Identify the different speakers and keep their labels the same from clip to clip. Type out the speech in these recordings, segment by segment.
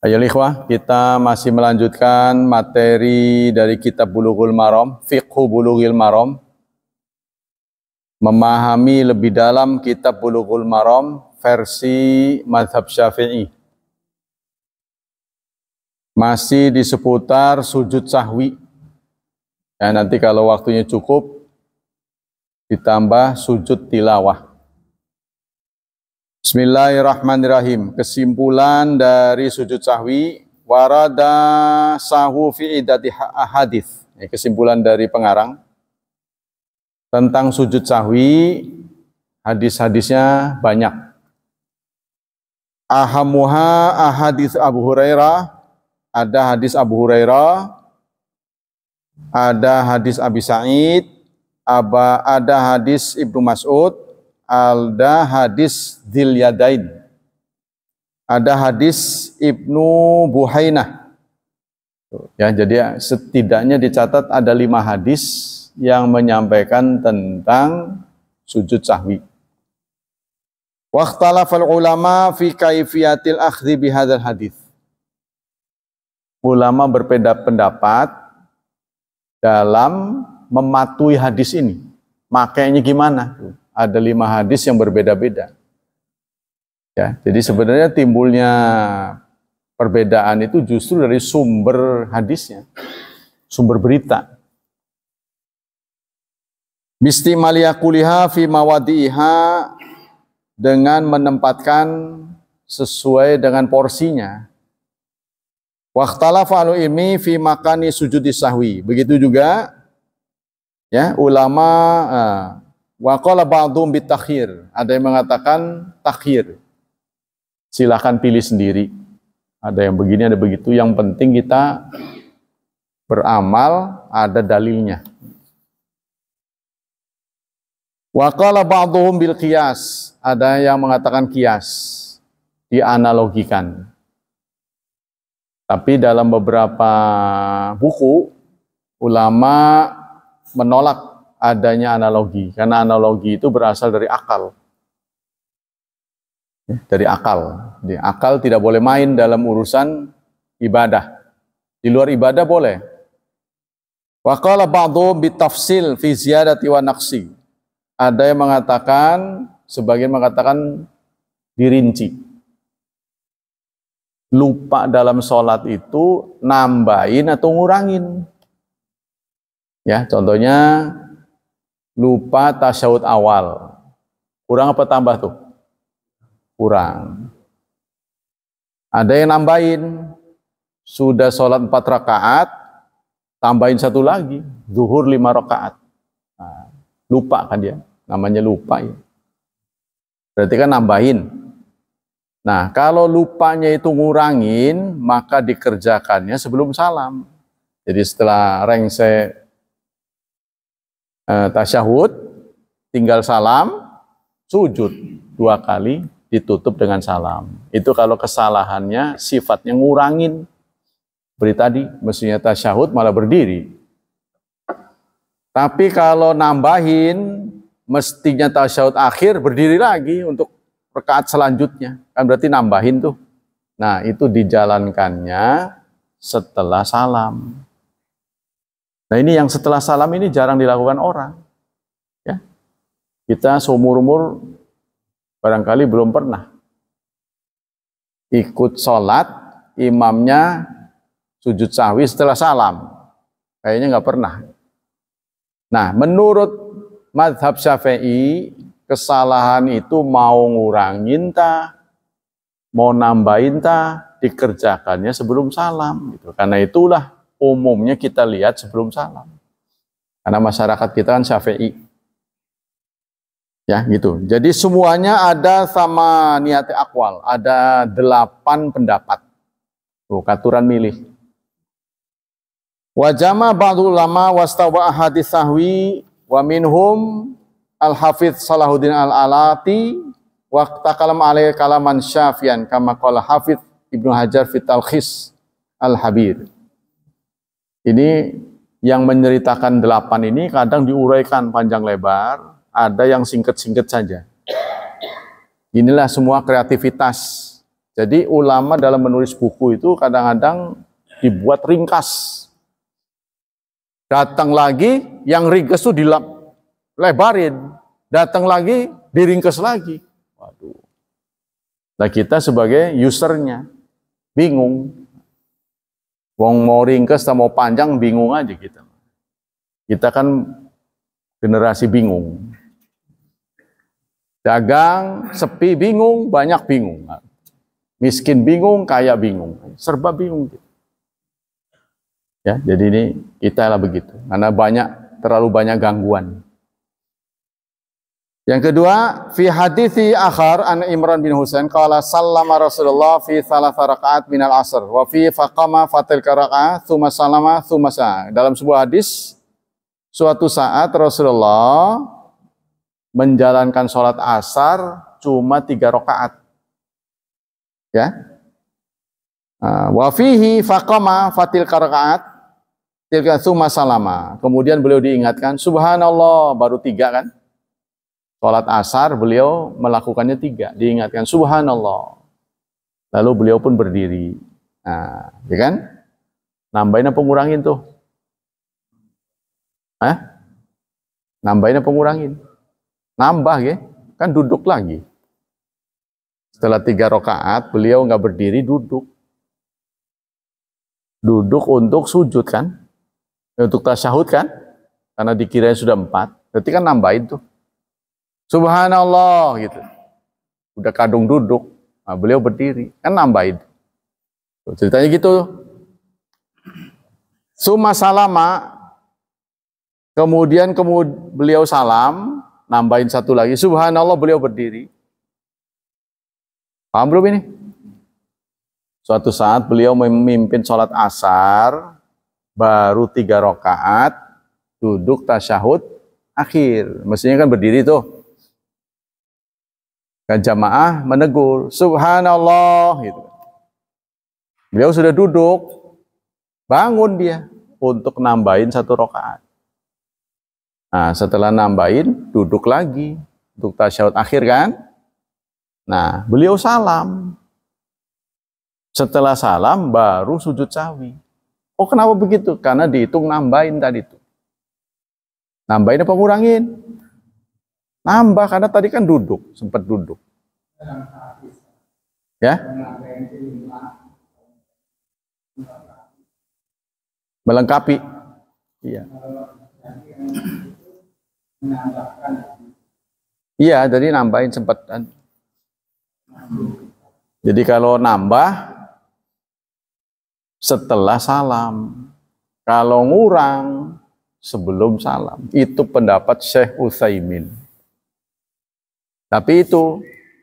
Speaker 1: Ayo ikhwah, kita masih melanjutkan materi dari kitab Bulughul Maram, Fiqhu Bulughul Maram. Memahami lebih dalam kitab Bulughul Maram versi mazhab Syafi'i. Masih di seputar sujud sahwi. Ya, nanti kalau waktunya cukup ditambah sujud tilawah. Bismillahirrahmanirrahim. Kesimpulan dari sujud sahwi warada sahu fi idati hadis. Kesimpulan dari pengarang tentang sujud sahwi hadis-hadisnya banyak. Ahamuha ahadis Abu Hurairah ada hadis Abu Hurairah ada hadis Abi Sa'id ada hadis Ibnu Mas'ud ada hadis Dilyadain. Yadain. Ada hadis Ibnu Buhainah. Ya, jadi setidaknya dicatat ada lima hadis yang menyampaikan tentang sujud sahwi. Waktalafal ulama fi kaifiyatil akhdi bihadal hadis. Ulama berbeda pendapat dalam mematuhi hadis ini. Makanya gimana? ada lima hadis yang berbeda-beda. Ya, jadi sebenarnya timbulnya perbedaan itu justru dari sumber hadisnya, sumber berita. Misti maliah fi mawadiha dengan menempatkan sesuai dengan porsinya. Waktala falu ini fi makani sujud sahwi. Begitu juga ya ulama uh, Wa qala ba'dhum takhir. Ada yang mengatakan takhir. Silakan pilih sendiri. Ada yang begini, ada begitu. Yang penting kita beramal ada dalilnya. Wa qala ba'dhum bil qiyas. Ada yang mengatakan kias dianalogikan. Tapi dalam beberapa buku ulama menolak adanya analogi, karena analogi itu berasal dari akal. Ya, dari akal. Di akal tidak boleh main dalam urusan ibadah. Di luar ibadah boleh. wakala ba'du bitafsil fi ziyadati wa naqsi. Ada yang mengatakan, sebagian mengatakan dirinci. Lupa dalam sholat itu nambahin atau ngurangin. Ya, contohnya lupa tasyahud awal. Kurang apa tambah tuh? Kurang. Ada yang nambahin, sudah sholat empat rakaat, tambahin satu lagi, zuhur lima rakaat. Nah, lupa kan dia, namanya lupa ya. Berarti kan nambahin. Nah, kalau lupanya itu ngurangin, maka dikerjakannya sebelum salam. Jadi setelah rengsek, Eh, tasyahud, tinggal salam, sujud dua kali ditutup dengan salam. Itu kalau kesalahannya sifatnya ngurangin. Beri tadi mestinya tasyahud malah berdiri. Tapi kalau nambahin mestinya tasyahud akhir berdiri lagi untuk rekaat selanjutnya. Kan berarti nambahin tuh. Nah, itu dijalankannya setelah salam. Nah ini yang setelah salam ini jarang dilakukan orang. Ya. Kita seumur-umur barangkali belum pernah ikut sholat, imamnya sujud sahwi setelah salam. Kayaknya nggak pernah. Nah, menurut madhab syafi'i, kesalahan itu mau ngurangin ta, mau nambahin ta, dikerjakannya sebelum salam. Gitu. Karena itulah umumnya kita lihat sebelum salam. Karena masyarakat kita kan syafi'i. Ya, gitu. Jadi semuanya ada sama niat akwal. Ada delapan pendapat. Tuh, katuran milih. Wajama ba'du ulama wastawa hadis sahwi wa minhum al-hafidh Salahuddin al-Alati wa takalam alai kalaman syafian kama qala hafidh Ibnu Hajar fi talkhis al-habir. Ini yang menceritakan delapan ini kadang diuraikan panjang lebar, ada yang singkat-singkat saja. Inilah semua kreativitas. Jadi ulama dalam menulis buku itu kadang-kadang dibuat ringkas. Datang lagi yang ringkas itu dilap lebarin, datang lagi diringkas lagi. Waduh. Nah kita sebagai usernya bingung Wong mau ringkas, mau panjang, bingung aja kita. Kita kan generasi bingung. Dagang, sepi bingung, banyak bingung. Miskin bingung, kaya bingung. Serba bingung. Ya, jadi ini kita lah begitu. Karena banyak, terlalu banyak gangguan. Yang kedua, fi hadithi akhar an Imran bin Husain qala sallama Rasulullah fi salah rakaat al asr wa fi faqama fatil rakaat thumma salama thumma sa. Dalam sebuah hadis suatu saat Rasulullah menjalankan sholat asar cuma tiga rakaat. Ya. Ah, wa fihi faqama fatil rakaat tilka thumma salama. Kemudian beliau diingatkan, subhanallah baru tiga kan? Sholat asar beliau melakukannya tiga. Diingatkan subhanallah. Lalu beliau pun berdiri. Nah, ya kan? Nambahin apa ngurangin tuh? Hah? Nambahin apa ngurangin? Nambah ya? Kan duduk lagi. Setelah tiga rokaat, beliau nggak berdiri, duduk. Duduk untuk sujud kan? Untuk tasyahud kan? Karena dikirain sudah empat. Berarti kan nambahin tuh. Subhanallah gitu. Udah kadung duduk, nah, beliau berdiri, kan nambahin. Ceritanya gitu. Suma salama, kemudian kemud beliau salam, nambahin satu lagi, subhanallah beliau berdiri. Paham belum ini? Suatu saat beliau memimpin sholat asar, baru tiga rokaat, duduk tasyahud akhir. Mestinya kan berdiri tuh. Dan jamaah menegur, subhanallah. Gitu. Beliau sudah duduk, bangun dia untuk nambahin satu rokaat. Nah, setelah nambahin, duduk lagi untuk tasyahud akhir kan? Nah, beliau salam. Setelah salam, baru sujud sawi. Oh, kenapa begitu? Karena dihitung nambahin tadi itu. Nambahin apa kurangin? Nambah, karena tadi kan duduk, sempat duduk. Ya? Melengkapi. Iya. Iya, jadi nambahin sempat. Jadi kalau nambah setelah salam, kalau ngurang sebelum salam. Itu pendapat Syekh Utsaimin. Tapi itu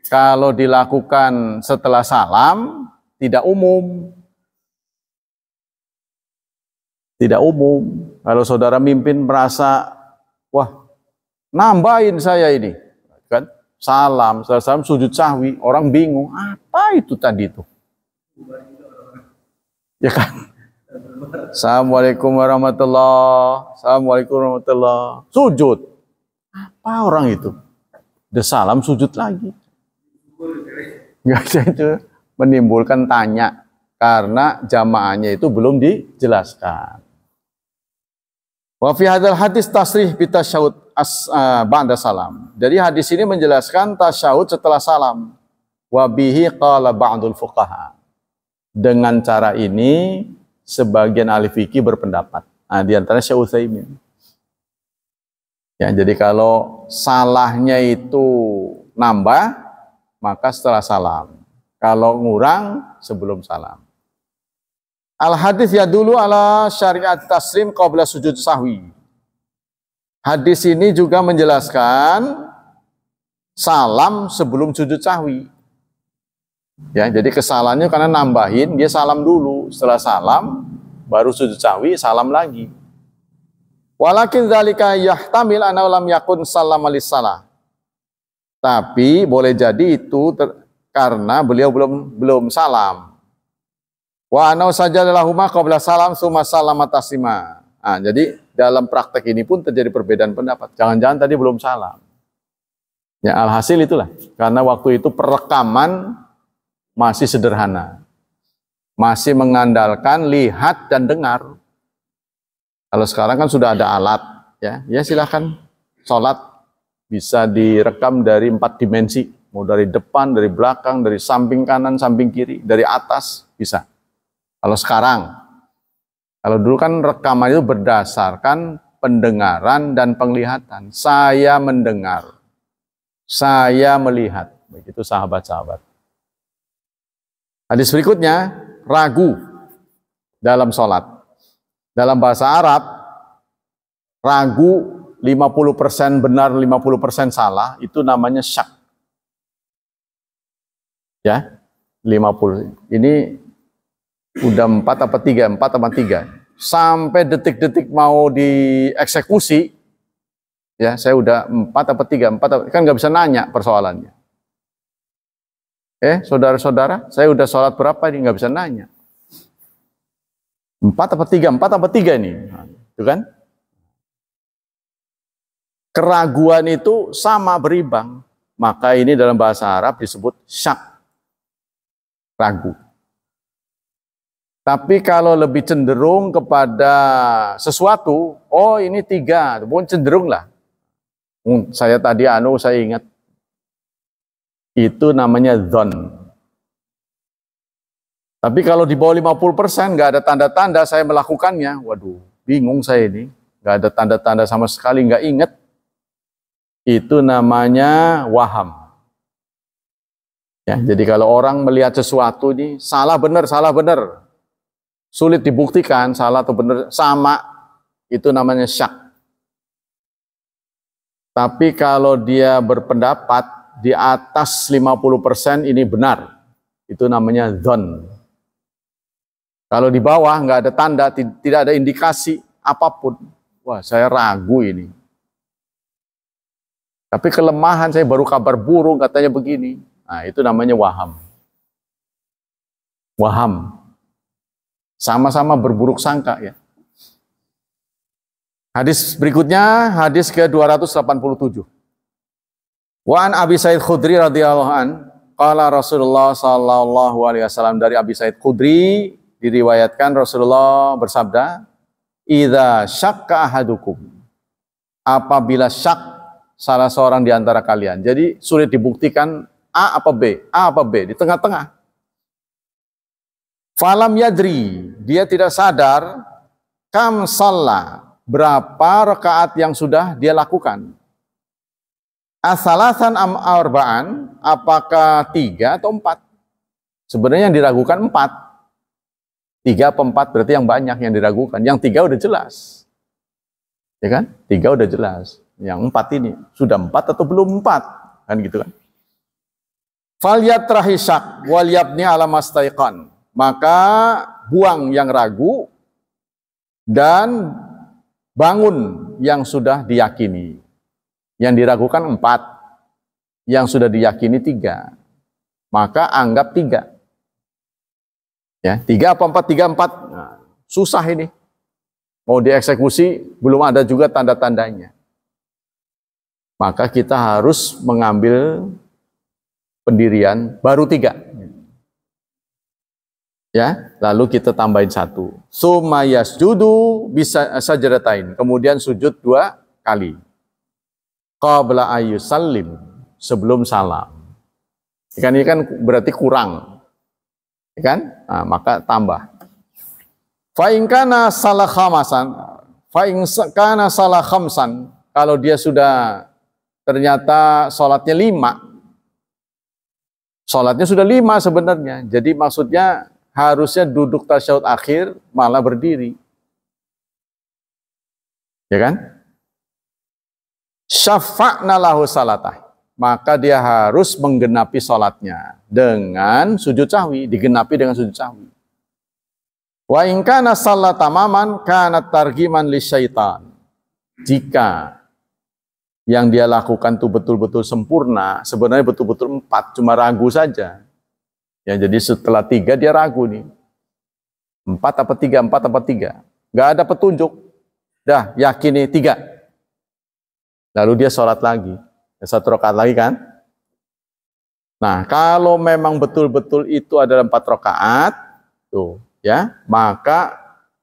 Speaker 1: kalau dilakukan setelah salam tidak umum. Tidak umum. Kalau saudara mimpin merasa wah, nambahin saya ini. Kan salam, setelah salam sujud sahwi, orang bingung, apa itu tadi itu? Ya kan? Assalamualaikum warahmatullahi Assalamualaikum warahmatullah. Sujud. Apa orang itu? Udah salam sujud lagi. Enggak itu menimbulkan tanya karena jamaahnya itu belum dijelaskan. Wa fi hadal hadis tasrih bitasyahud as eh, ba'da salam. Jadi hadis ini menjelaskan tasyahud setelah salam. Wa bihi qala ba'dul fuqaha. Dengan cara ini sebagian ahli fikih berpendapat. Nah, di antara Syekh Utsaimin. Ya, jadi kalau salahnya itu nambah, maka setelah salam. Kalau ngurang, sebelum salam. Al hadis ya dulu ala syariat taslim qabla sujud sahwi. Hadis ini juga menjelaskan salam sebelum sujud sahwi. Ya, jadi kesalahannya karena nambahin dia salam dulu, setelah salam baru sujud sahwi, salam lagi. Walakin zalika yahtamil ana lam yakun salam alis salah. Tapi boleh jadi itu ter, karena beliau belum belum salam. Wa anau saja lahuma salam suma salam tasima. Nah, jadi dalam praktek ini pun terjadi perbedaan pendapat. Jangan-jangan tadi belum salam. Ya alhasil itulah. Karena waktu itu perekaman masih sederhana. Masih mengandalkan lihat dan dengar. Kalau sekarang kan sudah ada alat, ya, ya silahkan sholat bisa direkam dari empat dimensi, mau dari depan, dari belakang, dari samping kanan, samping kiri, dari atas bisa. Kalau sekarang, kalau dulu kan rekaman itu berdasarkan pendengaran dan penglihatan. Saya mendengar, saya melihat. Begitu sahabat-sahabat. Hadis berikutnya, ragu dalam sholat. Dalam bahasa Arab, ragu 50% benar, 50% salah, itu namanya syak. Ya, 50. Ini udah 4 apa 3, 4 apa 3. Sampai detik-detik mau dieksekusi, ya saya udah 4 apa 3, 4 apa, kan nggak bisa nanya persoalannya. Eh, saudara-saudara, saya udah sholat berapa ini nggak bisa nanya. 4 apa 3, 4 apa 3 ini? Nah, itu kan? keraguan itu sama berimbang. Maka ini dalam bahasa Arab disebut syak, ragu. Tapi kalau lebih cenderung kepada sesuatu, oh ini tiga, pun cenderung lah. Hmm, saya tadi anu saya ingat, itu namanya zon. Tapi kalau di bawah 50% nggak ada tanda-tanda saya melakukannya, waduh bingung saya ini, nggak ada tanda-tanda sama sekali, nggak inget, itu namanya waham. Ya, jadi kalau orang melihat sesuatu ini salah benar, salah benar. Sulit dibuktikan salah atau benar sama, itu namanya syak. Tapi kalau dia berpendapat di atas 50% ini benar, itu namanya zon. Kalau di bawah nggak ada tanda, tidak ada indikasi apapun. Wah, saya ragu ini tapi kelemahan saya baru kabar burung katanya begini. Nah, itu namanya waham. Waham. Sama-sama berburuk sangka ya. Hadis berikutnya hadis ke-287. Wa an Abi Said Khudri radhiyallahu an qala Rasulullah sallallahu alaihi wasallam dari Abi Said Khudri diriwayatkan Rasulullah bersabda, "Idza syakka ahadukum" Apabila syak salah seorang di antara kalian. Jadi sulit dibuktikan A apa B, A apa B, di tengah-tengah. Falam yadri, dia tidak sadar kam salah, berapa rakaat yang sudah dia lakukan. Asalasan am arbaan, apakah tiga atau empat? Sebenarnya yang diragukan empat. Tiga atau empat berarti yang banyak yang diragukan. Yang tiga udah jelas. Ya kan? Tiga udah jelas yang empat ini sudah empat atau belum empat kan gitu kan Faliyat rahisak waliyabni ala Maka buang yang ragu dan bangun yang sudah diyakini. Yang diragukan empat, yang sudah diyakini tiga. Maka anggap tiga. Ya, tiga apa empat, tiga empat. Nah, susah ini. Mau dieksekusi, belum ada juga tanda-tandanya maka kita harus mengambil pendirian baru tiga. Ya, lalu kita tambahin satu. Sumayas judu bisa sajadatain. Kemudian sujud dua kali. Qabla ayu salim sebelum salam. Ikan ya ini kan berarti kurang. Ikan, ya nah, maka tambah. Faingkana salah khamasan. Faingkana salah khamsan. Kalau dia sudah ternyata sholatnya lima. Sholatnya sudah lima sebenarnya. Jadi maksudnya harusnya duduk tasyahud akhir malah berdiri. Ya kan? Syafa'na lahu salatah. Maka dia harus menggenapi sholatnya dengan sujud sahwi, digenapi dengan sujud sahwi. Wa ingkana salat tamaman kana targiman li Jika yang dia lakukan itu betul-betul sempurna, sebenarnya betul-betul empat, cuma ragu saja. Ya, jadi setelah tiga dia ragu nih. Empat apa tiga, empat apa tiga. Gak ada petunjuk. Dah, yakini tiga. Lalu dia sholat lagi. Ya, satu rokaat lagi kan? Nah, kalau memang betul-betul itu adalah empat rokaat, tuh, ya, maka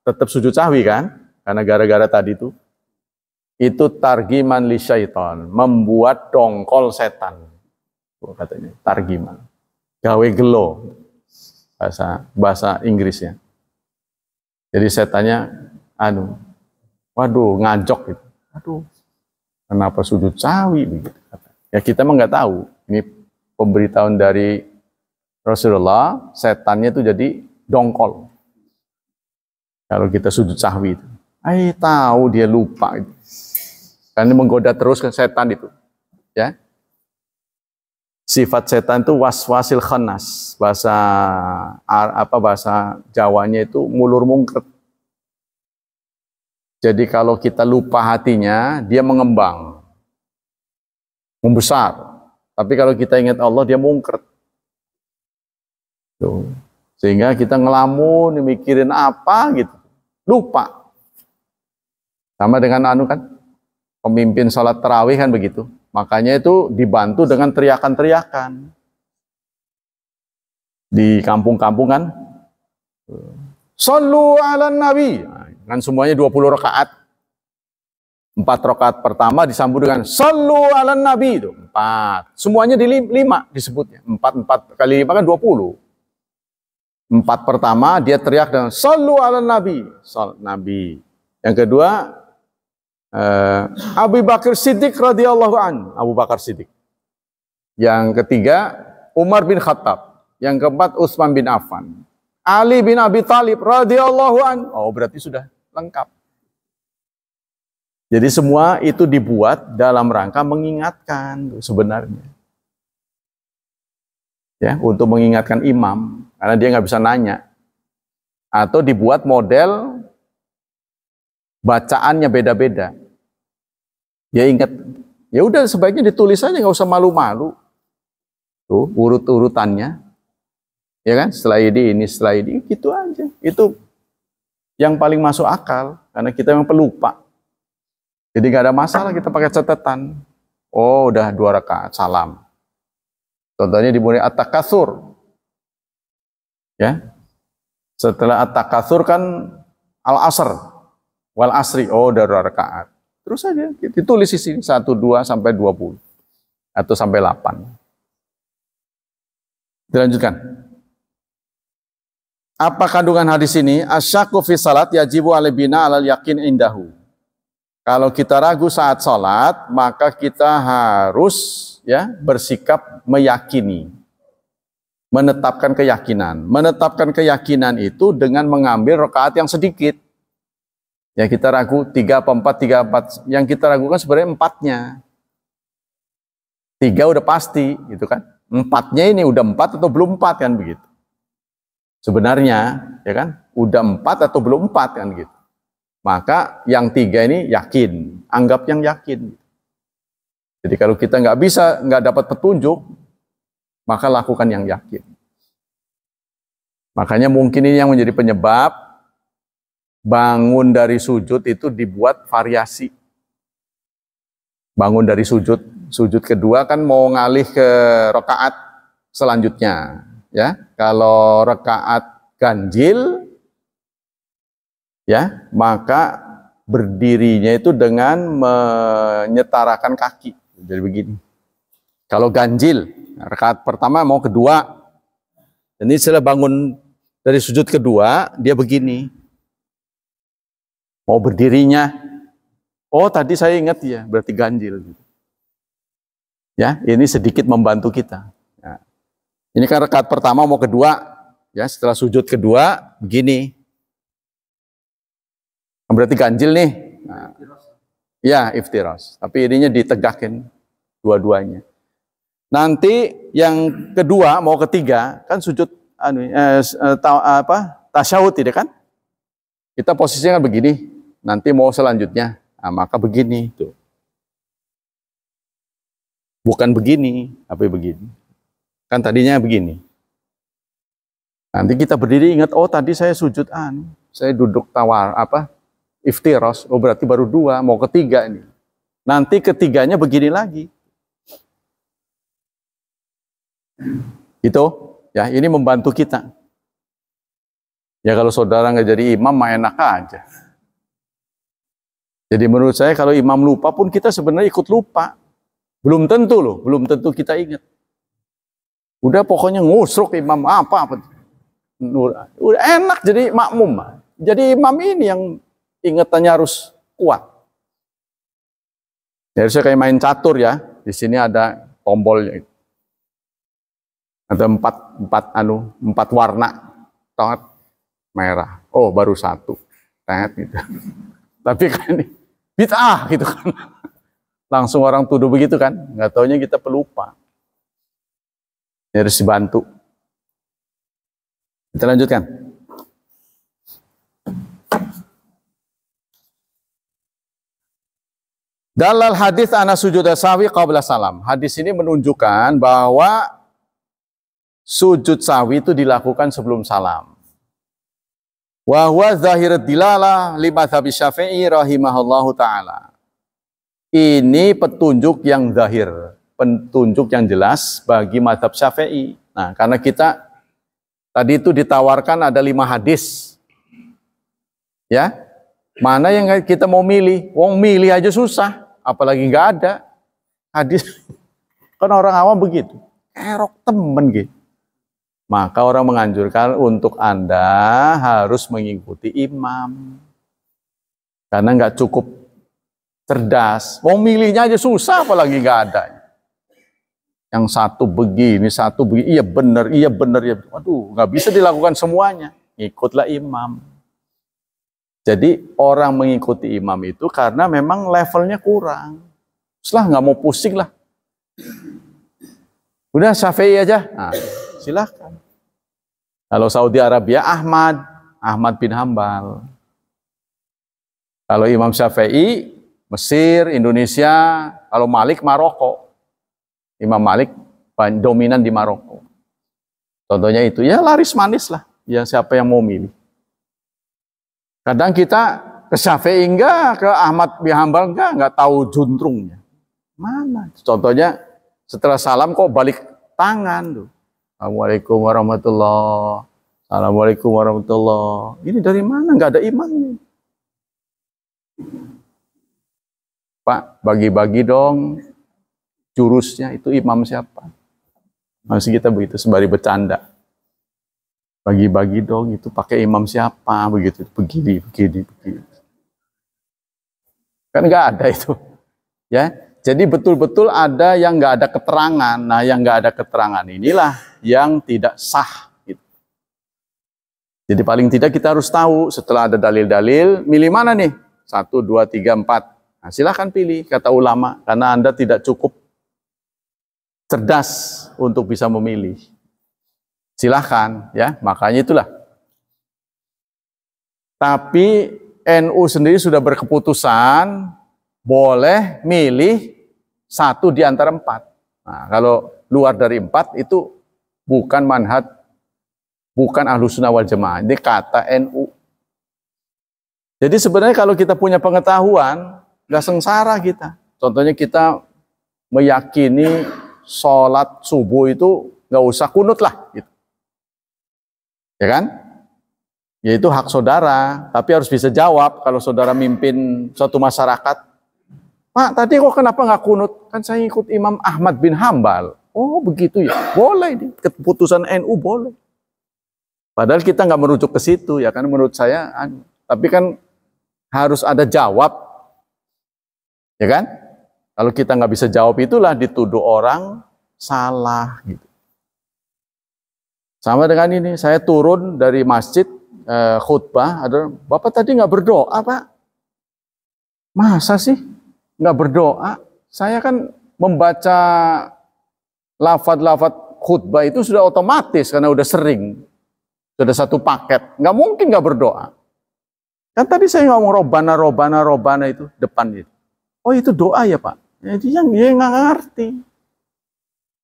Speaker 1: tetap sujud sahwi kan? Karena gara-gara tadi tuh itu targiman li syaiton, membuat dongkol setan. Oh, katanya, targiman. Gawe gelo bahasa bahasa Inggrisnya. Jadi setannya anu waduh ngajok gitu. Aduh. Kenapa sudut cawi? begitu Ya kita mah nggak tahu. Ini pemberitahuan dari Rasulullah, setannya itu jadi dongkol. Kalau kita sudut cawi itu. Ai tahu dia lupa. Karena menggoda terus ke setan itu. Ya. Sifat setan itu waswasil khanas. Bahasa apa bahasa Jawanya itu mulur mungkret. Jadi kalau kita lupa hatinya, dia mengembang. Membesar. Tapi kalau kita ingat Allah, dia mungkret. Tuh. Sehingga kita ngelamun, mikirin apa gitu. Lupa. Sama dengan anu kan, pemimpin sholat terawih kan begitu. Makanya itu dibantu dengan teriakan-teriakan. Di kampung-kampung kan. Sallu ala nabi. Nah, kan semuanya 20 rakaat. Empat rakaat pertama disambut dengan Sallu ala nabi. Itu empat. Semuanya di lima disebutnya. Empat, empat kali lima kan dua puluh. Empat pertama dia teriak dengan Sallu ala nabi. Sal nabi. Yang kedua Uh, Abu Bakar Siddiq radhiyallahu an, Abu Bakar Siddiq. Yang ketiga Umar bin Khattab, yang keempat Utsman bin Affan. Ali bin Abi Thalib radhiyallahu an. Oh, berarti sudah lengkap. Jadi semua itu dibuat dalam rangka mengingatkan sebenarnya. Ya, untuk mengingatkan imam karena dia nggak bisa nanya. Atau dibuat model bacaannya beda-beda. Ya ingat, ya udah sebaiknya ditulis aja nggak usah malu-malu. Tuh urut-urutannya. Ya kan? Setelah ini ini setelah ini gitu aja. Itu yang paling masuk akal karena kita memang pelupa. Jadi nggak ada masalah kita pakai catatan. Oh, udah dua rakaat salam. Contohnya dimulai atak kasur Ya. Setelah atak kasur kan al-asr wal asri. Oh, udah dua rakaat. Terus saja ditulis di sini 1 2 sampai 20 atau sampai 8. Dilanjutkan. Apa kandungan hadis ini? Asyaku fi salat yajibu alibina alal yakin indahu. Kalau kita ragu saat salat, maka kita harus ya bersikap meyakini. Menetapkan keyakinan. Menetapkan keyakinan itu dengan mengambil rakaat yang sedikit. Ya kita ragu tiga apa empat, tiga empat. Yang kita ragukan sebenarnya empatnya. Tiga udah pasti, gitu kan. Empatnya ini udah empat atau belum empat kan begitu. Sebenarnya, ya kan, udah empat atau belum empat kan gitu. Maka yang tiga ini yakin, anggap yang yakin. Jadi kalau kita nggak bisa, nggak dapat petunjuk, maka lakukan yang yakin. Makanya mungkin ini yang menjadi penyebab bangun dari sujud itu dibuat variasi. Bangun dari sujud, sujud kedua kan mau ngalih ke rokaat selanjutnya, ya. Kalau rekaat ganjil, ya, maka berdirinya itu dengan menyetarakan kaki. Jadi begini. Kalau ganjil, rekaat pertama mau kedua. Ini setelah bangun dari sujud kedua, dia begini mau berdirinya. Oh, tadi saya ingat ya, berarti ganjil. Gitu. Ya, ini sedikit membantu kita. Ya. Ini kan rekat pertama mau kedua, ya setelah sujud kedua begini. Berarti ganjil nih. Nah. Ya, iftiras. Tapi ininya ditegakin dua-duanya. Nanti yang kedua mau ketiga kan sujud anu, eh, eh ta, apa? Tasyahud tidak kan? Kita posisinya begini, nanti mau selanjutnya, nah, maka begini tuh. Bukan begini, tapi begini. Kan tadinya begini. Nanti kita berdiri ingat, oh tadi saya sujud an, saya duduk tawar apa iftiros, oh berarti baru dua, mau ketiga ini. Nanti ketiganya begini lagi. Itu ya, ini membantu kita. Ya kalau saudara nggak jadi imam, main enak aja. Jadi menurut saya kalau imam lupa pun kita sebenarnya ikut lupa. Belum tentu loh, belum tentu kita ingat. Udah pokoknya ngusruk imam apa apa. Udah enak jadi makmum. Jadi imam ini yang ingetannya harus kuat. Ya, saya kayak main catur ya. Di sini ada tombolnya. Ada empat, empat anu, empat warna. Tongat merah. Oh, baru satu. Tet gitu. Tapi kan ini bid'ah gitu kan. Langsung orang tuduh begitu kan. Nggak taunya kita pelupa. Ini harus dibantu. Kita lanjutkan. Dalal hadis ana sujud sawi qabla salam. Hadis ini menunjukkan bahwa sujud sawi itu dilakukan sebelum salam. Wa huwa zahir dilalah lima sabi syafi'i rahimahullahu ta'ala. Ini petunjuk yang zahir, petunjuk yang jelas bagi mazhab syafi'i. Nah, karena kita tadi itu ditawarkan ada lima hadis. Ya, mana yang kita mau milih? Wong milih aja susah, apalagi nggak ada hadis. Kan orang awam begitu. Erok temen gitu. Maka orang menganjurkan untuk Anda harus mengikuti imam. Karena nggak cukup cerdas. Mau milihnya aja susah apalagi nggak ada. Yang satu begini, satu begini. Iya benar, iya benar. Iya. aduh nggak bisa dilakukan semuanya. Ikutlah imam. Jadi orang mengikuti imam itu karena memang levelnya kurang. Setelah nggak mau pusing lah. Udah Syafi'i aja. Nah, silahkan. Kalau Saudi Arabia Ahmad, Ahmad bin Hambal. Kalau Imam Syafi'i Mesir, Indonesia, kalau Malik Maroko. Imam Malik dominan di Maroko. Contohnya itu ya laris manis lah. Ya siapa yang mau milih. Kadang kita ke Syafi'i enggak, ke Ahmad bin Hambal enggak, enggak tahu juntrungnya. Mana? Contohnya setelah salam kok balik tangan tuh. Assalamualaikum warahmatullahi Assalamualaikum warahmatullahi Ini dari mana? Nggak ada iman nih. Pak, bagi-bagi dong jurusnya itu imam siapa? Masih kita begitu sembari bercanda. Bagi-bagi dong itu pakai imam siapa? Begitu, begini, begini, begini. Kan enggak ada itu. Ya, jadi betul-betul ada yang nggak ada keterangan. Nah, yang nggak ada keterangan inilah yang tidak sah. Gitu. Jadi paling tidak kita harus tahu setelah ada dalil-dalil, milih mana nih? Satu, dua, tiga, empat. Nah, silahkan pilih, kata ulama. Karena Anda tidak cukup cerdas untuk bisa memilih. Silahkan, ya. Makanya itulah. Tapi NU sendiri sudah berkeputusan boleh milih satu di antara empat. Nah, kalau luar dari empat itu bukan manhat, bukan ahlu sunnah wal jamaah. Ini kata NU. Jadi sebenarnya kalau kita punya pengetahuan, nggak sengsara kita. Contohnya kita meyakini sholat subuh itu nggak usah kunut lah. Gitu. Ya kan? Yaitu hak saudara, tapi harus bisa jawab kalau saudara mimpin suatu masyarakat, Pak, tadi kok kenapa nggak kunut? Kan saya ikut Imam Ahmad bin Hambal. Oh begitu ya, boleh ini Keputusan NU boleh. Padahal kita nggak merujuk ke situ ya kan menurut saya. Anu. Tapi kan harus ada jawab, ya kan? Kalau kita nggak bisa jawab itulah dituduh orang salah gitu. Sama dengan ini, saya turun dari masjid eh, khutbah, ada bapak tadi nggak berdoa pak? Masa sih? nggak berdoa, saya kan membaca lafad-lafad khutbah itu sudah otomatis karena udah sering. Sudah satu paket. Nggak mungkin nggak berdoa. Kan tadi saya ngomong robana, robana, robana itu depan itu. Oh itu doa ya Pak? Ya, dia, dia nggak ngerti.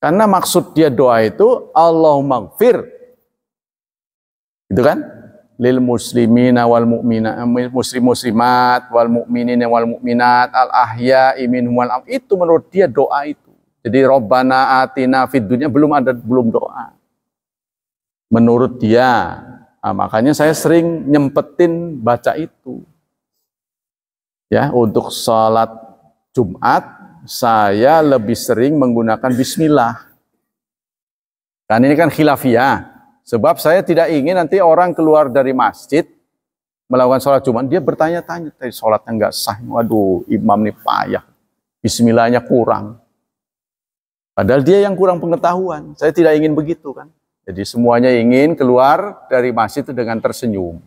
Speaker 1: Karena maksud dia doa itu Allah magfir. Gitu kan? lil muslimina wal mu'minat eh, muslim muslimat wal mu'minin wal mu'minat al ahya imin wal itu menurut dia doa itu jadi robbana atina fid dunia belum ada belum doa menurut dia nah, makanya saya sering nyempetin baca itu ya untuk salat Jumat saya lebih sering menggunakan bismillah kan ini kan khilafiyah Sebab saya tidak ingin nanti orang keluar dari masjid melakukan sholat cuman dia bertanya-tanya tadi sholatnya nggak sah, waduh imam nih payah, Bismillahnya kurang. Padahal dia yang kurang pengetahuan. Saya tidak ingin begitu kan. Jadi semuanya ingin keluar dari masjid itu dengan tersenyum.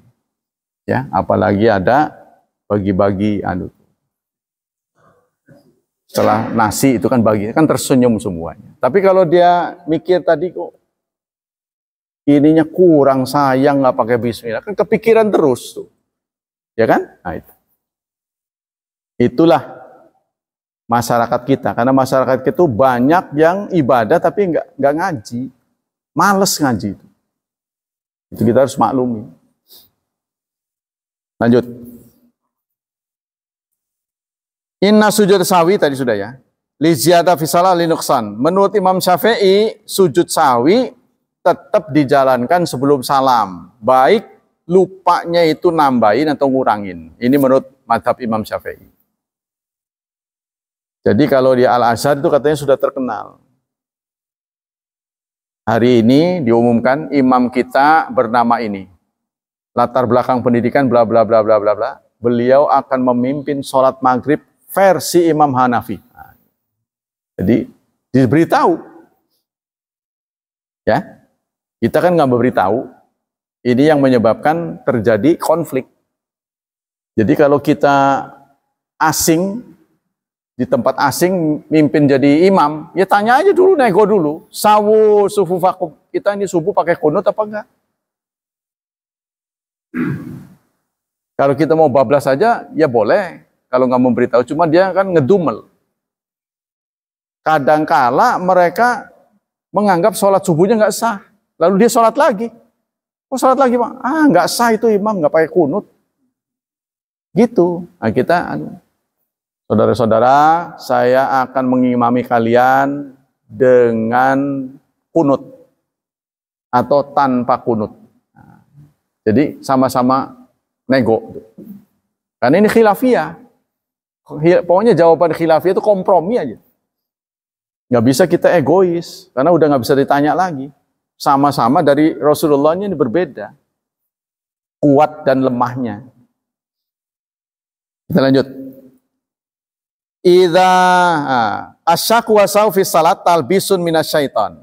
Speaker 1: Ya, apalagi ada bagi-bagi anu. Setelah nasi itu kan bagi, kan tersenyum semuanya. Tapi kalau dia mikir tadi kok ininya kurang sayang nggak pakai bismillah kan kepikiran terus tuh ya kan nah, itu. itulah masyarakat kita karena masyarakat kita tuh banyak yang ibadah tapi nggak nggak ngaji males ngaji itu itu kita harus maklumi lanjut inna sujud sawi tadi sudah ya li ziyada li linuksan menurut Imam Syafi'i sujud sawi tetap dijalankan sebelum salam. Baik lupanya itu nambahin atau ngurangin. Ini menurut madhab Imam Syafi'i. Jadi kalau di Al-Azhar itu katanya sudah terkenal. Hari ini diumumkan imam kita bernama ini. Latar belakang pendidikan bla bla bla bla bla bla. Beliau akan memimpin sholat maghrib versi Imam Hanafi. Nah, jadi diberitahu. Ya, kita kan nggak memberitahu, ini yang menyebabkan terjadi konflik. Jadi kalau kita asing, di tempat asing, mimpin jadi imam, ya tanya aja dulu, nego dulu. Sawu, sufu fakuk, kita ini subuh pakai kunut apa enggak? Kalau kita mau bablas saja, ya boleh. Kalau nggak memberitahu, cuma dia kan ngedumel. Kadangkala mereka menganggap sholat subuhnya nggak sah. Lalu dia sholat lagi. Oh sholat lagi bang? Ah nggak sah itu imam nggak pakai kunut. Gitu. Nah, kita saudara-saudara saya akan mengimami kalian dengan kunut atau tanpa kunut. Nah, jadi sama-sama nego. Karena ini khilafiyah. Pokoknya jawaban khilafiyah itu kompromi aja. Gak bisa kita egois, karena udah gak bisa ditanya lagi sama-sama dari Rasulullahnya ini berbeda. Kuat dan lemahnya. Kita lanjut. Idza asyakwa saufi salat talbisun minasyaiton.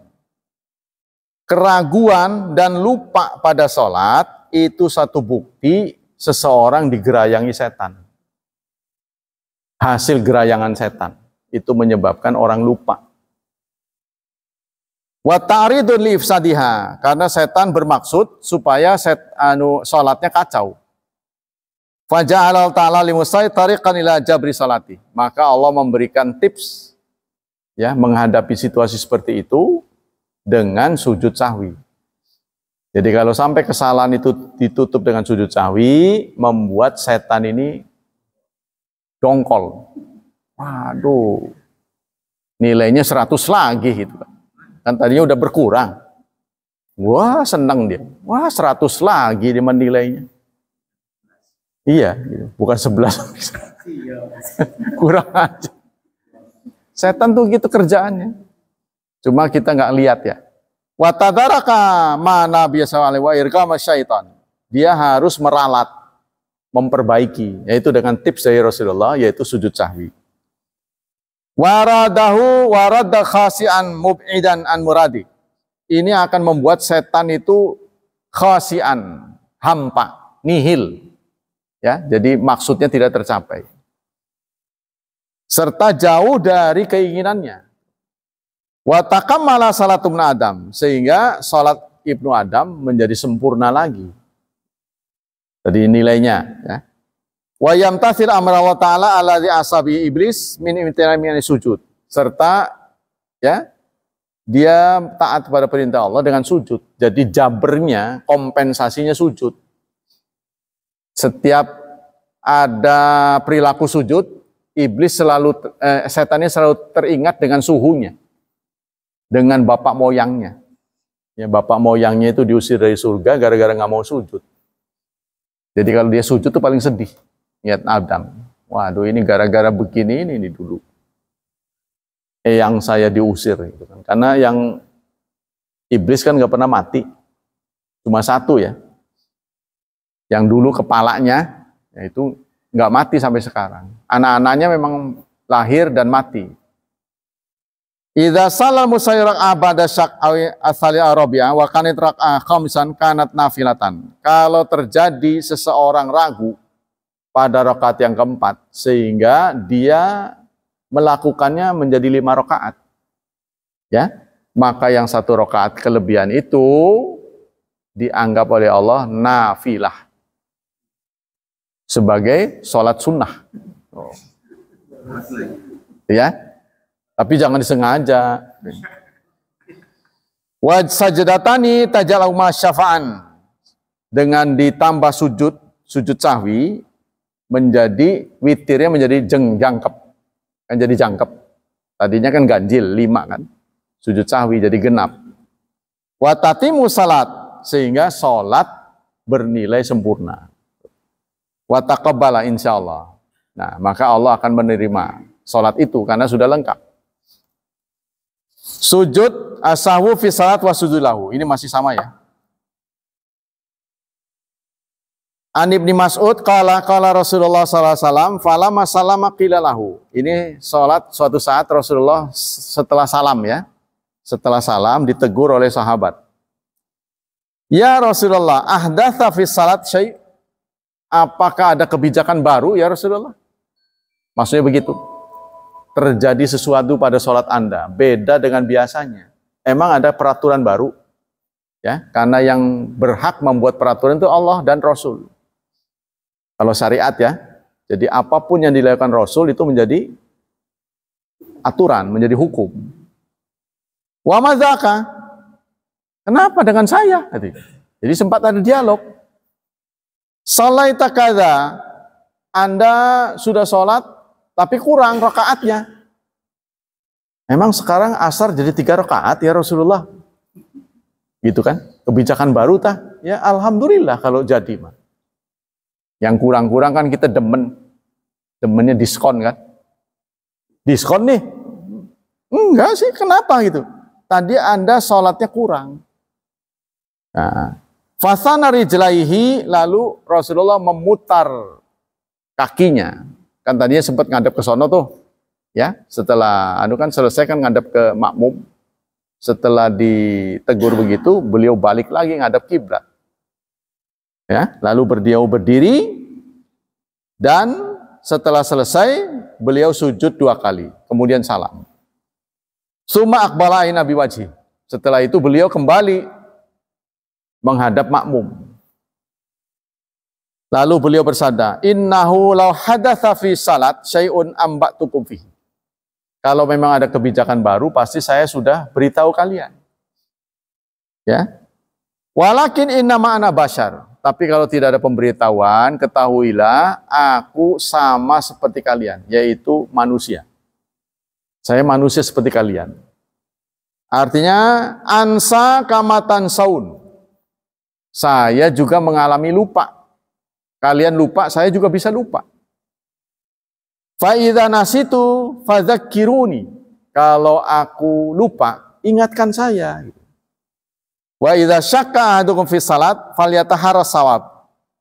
Speaker 1: Keraguan dan lupa pada salat itu satu bukti seseorang digerayangi setan. Hasil gerayangan setan itu menyebabkan orang lupa Wa ta'ridun sadiha karena setan bermaksud supaya set anu salatnya kacau. al ta'ala limusai tariqan ila jabri salati. Maka Allah memberikan tips ya menghadapi situasi seperti itu dengan sujud sahwi. Jadi kalau sampai kesalahan itu ditutup dengan sujud sahwi, membuat setan ini dongkol. Waduh, nilainya seratus lagi gitu kan. Kan tadinya udah berkurang. Wah, senang dia. Wah, 100 lagi dia menilainya. Iya, gitu. bukan 11. Kurang aja. Setan tuh gitu kerjaannya. Cuma kita nggak lihat ya. Watadaraka mana biasa wa syaitan. Dia harus meralat, memperbaiki, yaitu dengan tips dari Rasulullah, yaitu sujud sahwi waradahu waradda khasian mub'idan an muradi. Ini akan membuat setan itu khasian, hampa, nihil. Ya, jadi maksudnya tidak tercapai. Serta jauh dari keinginannya. Watakam taqammala salatum Adam sehingga salat Ibnu Adam menjadi sempurna lagi. Jadi nilainya ya. Wa yamtasir amra wa ta'ala ala asabi iblis min min sujud. Serta ya dia taat kepada perintah Allah dengan sujud. Jadi jabernya, kompensasinya sujud. Setiap ada perilaku sujud, iblis selalu eh, setannya selalu teringat dengan suhunya. Dengan bapak moyangnya. Ya, bapak moyangnya itu diusir dari surga gara-gara nggak mau sujud. Jadi kalau dia sujud tuh paling sedih niat Adam. Waduh ini gara-gara begini ini, ini dulu. Eh, yang saya diusir. Gitu kan. Karena yang iblis kan gak pernah mati. Cuma satu ya. Yang dulu kepalanya yaitu gak mati sampai sekarang. Anak-anaknya memang lahir dan mati. Idza salal musayyirak abada syak asali arabia wa kanat rak'a khamsan kanat nafilatan. Kalau terjadi seseorang ragu pada rokaat yang keempat sehingga dia melakukannya menjadi lima rokaat ya maka yang satu rokaat kelebihan itu dianggap oleh Allah nafilah sebagai sholat sunnah oh. ya tapi jangan disengaja waj sajadatani tajalau syafa'an dengan ditambah sujud sujud sahwi menjadi witirnya menjadi jeng jangkep kan jadi jangkep tadinya kan ganjil lima kan sujud sahwi jadi genap watati salat sehingga salat bernilai sempurna watakabala insya Allah nah maka Allah akan menerima salat itu karena sudah lengkap sujud asahu fi salat wa lahu ini masih sama ya An Ibni Mas'ud qala qala Rasulullah sallallahu alaihi wasallam falama salama qila lahu. Ini salat suatu saat Rasulullah setelah salam ya. Setelah salam ditegur oleh sahabat. Ya Rasulullah, ahdatsa fi salat syai? Apakah ada kebijakan baru ya Rasulullah? Maksudnya begitu. Terjadi sesuatu pada salat Anda beda dengan biasanya. Emang ada peraturan baru? Ya, karena yang berhak membuat peraturan itu Allah dan Rasul. Kalau syariat ya. Jadi apapun yang dilakukan Rasul itu menjadi aturan, menjadi hukum. Wa mazaka? Kenapa dengan saya? Jadi sempat ada dialog. Salaita takada, Anda sudah sholat, tapi kurang rokaatnya. Memang sekarang asar jadi tiga rokaat ya Rasulullah. Gitu kan? Kebijakan baru tah? Ya Alhamdulillah kalau jadi. Mah. Yang kurang-kurang kan kita demen. Demennya diskon kan. Diskon nih. Enggak sih, kenapa gitu. Tadi Anda sholatnya kurang. Nah, Fasana rijlaihi lalu Rasulullah memutar kakinya. Kan tadinya sempat ngadap ke sono tuh. Ya, setelah anu kan selesai kan ngadap ke makmum. Setelah ditegur begitu, beliau balik lagi ngadap kiblat. Ya, lalu berdiau berdiri dan setelah selesai, beliau sujud dua kali. Kemudian salam. Suma akbala Nabi Wajih. Setelah itu beliau kembali menghadap makmum. Lalu beliau bersabda, "Innahu lau hadatha fi salat syai'un tukum fihi." Kalau memang ada kebijakan baru, pasti saya sudah beritahu kalian. Ya. Walakin inna ma'ana basyar. Tapi kalau tidak ada pemberitahuan, ketahuilah aku sama seperti kalian, yaitu manusia. Saya manusia seperti kalian. Artinya ansa kamatan saun. Saya juga mengalami lupa. Kalian lupa, saya juga bisa lupa. Fa'idha nasitu kiruni. Kalau aku lupa, ingatkan saya. Gitu. Wa idza syakka ahadukum fi salat falyataharra sawab.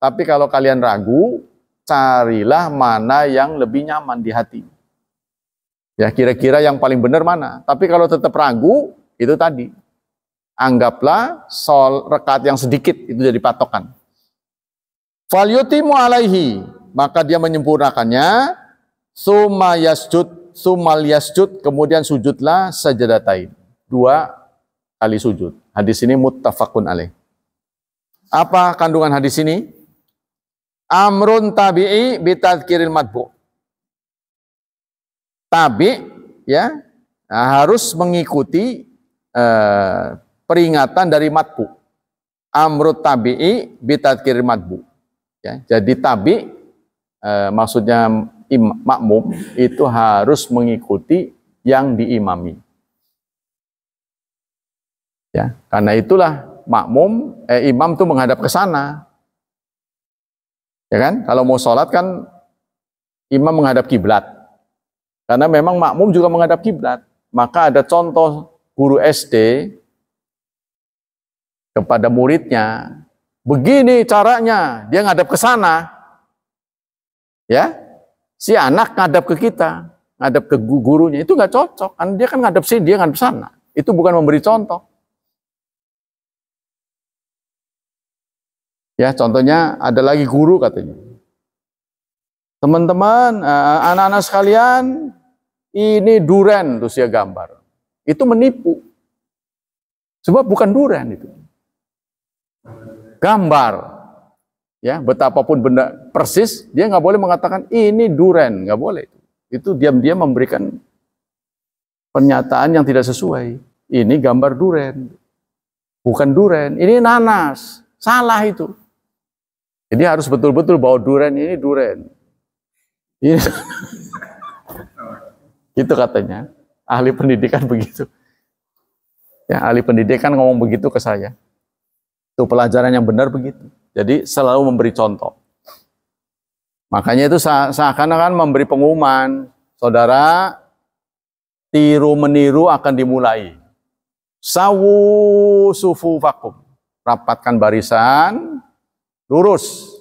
Speaker 1: Tapi kalau kalian ragu, carilah mana yang lebih nyaman di hati. Ya kira-kira yang paling benar mana. Tapi kalau tetap ragu, itu tadi. Anggaplah sol rekat yang sedikit itu jadi patokan. Falyutimu alaihi, maka dia menyempurnakannya. Suma yasjud, sumal yasjud, kemudian sujudlah sajadatain. Dua kali sujud. Hadis ini muttafaqun alaih. Apa kandungan hadis ini? Amrun tabi'i bitadkiril madbu. Tabi ya nah, harus mengikuti eh, peringatan dari madbu. Amrut tabi'i bitadkiril madbu. Ya, jadi tabi eh, maksudnya im, makmum itu harus mengikuti yang diimami. Ya, karena itulah makmum eh, imam tuh menghadap ke sana. Ya kan? Kalau mau sholat kan imam menghadap kiblat. Karena memang makmum juga menghadap kiblat. Maka ada contoh guru SD kepada muridnya, begini caranya, dia ngadap ke sana. Ya, si anak ngadap ke kita, ngadap ke gurunya, itu nggak cocok. Kan dia kan ngadap sini, dia ngadap sana. Itu bukan memberi contoh. Ya, contohnya ada lagi guru katanya. Teman-teman, eh, eh, anak-anak sekalian, ini duren terus dia gambar. Itu menipu. Sebab bukan duren itu. Gambar. Ya, betapapun benda persis, dia nggak boleh mengatakan ini duren, nggak boleh. Itu diam-diam memberikan pernyataan yang tidak sesuai. Ini gambar duren, bukan duren. Ini nanas, salah itu. Jadi harus betul-betul bahwa duren ini duren. Ini. Itu katanya. Ahli pendidikan begitu. Ya, ahli pendidikan ngomong begitu ke saya. Itu pelajaran yang benar begitu. Jadi selalu memberi contoh. Makanya itu seakan-akan memberi pengumuman, saudara tiru meniru akan dimulai. Sawu sufu vakum. Rapatkan barisan, lurus.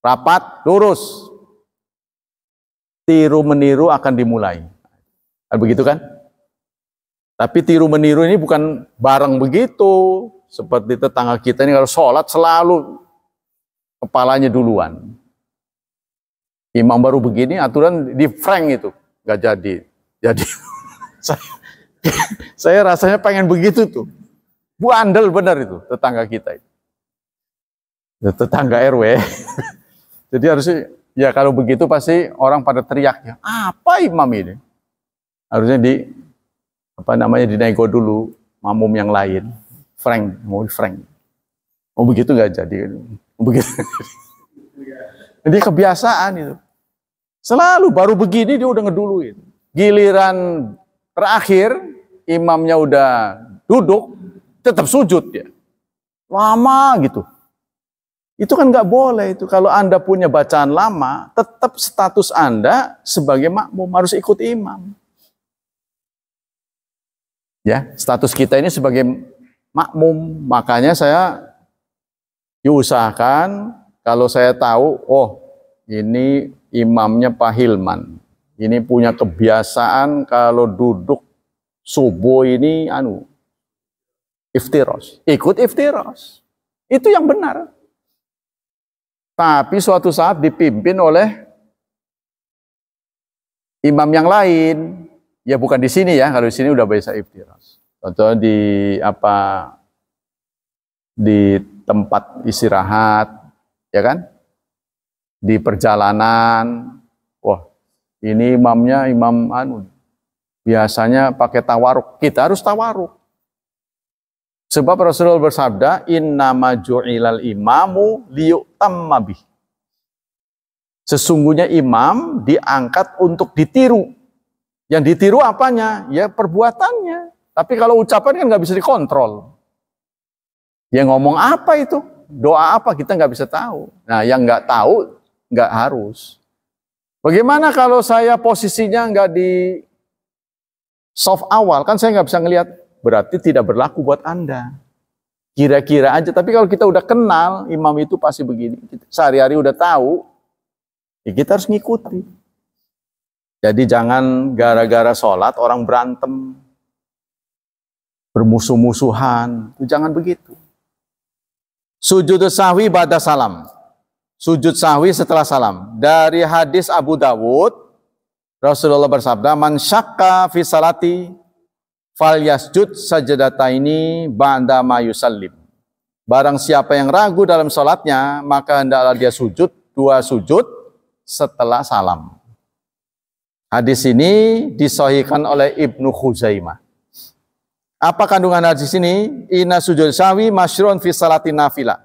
Speaker 1: Rapat, lurus. Tiru meniru akan dimulai. Kan begitu kan? Tapi tiru meniru ini bukan barang begitu. Seperti tetangga kita ini kalau sholat selalu kepalanya duluan. Imam baru begini, aturan di frank itu. Gak jadi. Jadi saya, saya rasanya pengen begitu tuh. Bu andel benar itu tetangga kita itu ya, tetangga RW. Jadi harusnya ya kalau begitu pasti orang pada teriak ya apa imam ini? Harusnya di apa namanya dinego dulu mamum yang lain. Frank, mau Frank. Mau begitu nggak jadi? Mau begitu. Jadi kebiasaan itu. Selalu baru begini dia udah ngeduluin. Giliran terakhir imamnya udah duduk, tetap sujud ya Lama gitu. Itu kan nggak boleh itu. Kalau Anda punya bacaan lama, tetap status Anda sebagai makmum harus ikut imam. Ya, status kita ini sebagai makmum. Makanya saya diusahakan kalau saya tahu, oh ini imamnya Pak Hilman. Ini punya kebiasaan kalau duduk subuh ini anu iftiros. Ikut iftiros. Itu yang benar. Tapi suatu saat dipimpin oleh imam yang lain. Ya bukan di sini ya, kalau di sini udah bisa iftiras. Contohnya di apa di tempat istirahat, ya kan? Di perjalanan, wah ini imamnya imam anu biasanya pakai tawaruk. Kita harus tawaruk. Sebab Rasulullah bersabda, Inna maju'ilal imamu liyutamma bih." Sesungguhnya imam diangkat untuk ditiru. Yang ditiru apanya? Ya perbuatannya. Tapi kalau ucapan kan nggak bisa dikontrol. Yang ngomong apa itu? Doa apa kita nggak bisa tahu. Nah yang nggak tahu nggak harus. Bagaimana kalau saya posisinya nggak di soft awal? Kan saya nggak bisa ngelihat berarti tidak berlaku buat Anda. Kira-kira aja, tapi kalau kita udah kenal imam itu pasti begini. Sehari-hari udah tahu, ya kita harus ngikuti. Jadi jangan gara-gara sholat orang berantem, bermusuh-musuhan, jangan begitu. Sujud sahwi pada salam. Sujud sahwi setelah salam. Dari hadis Abu Dawud, Rasulullah bersabda, Man syakka fi salati fal yasjud sajadata ini, banda mayusallim. Barang siapa yang ragu dalam sholatnya, maka hendaklah dia sujud dua sujud setelah salam. Hadis ini disohikan oleh Ibnu Khuzaimah. Apa kandungan hadis ini? Ina sujud sawi masyron fi salatin nafila.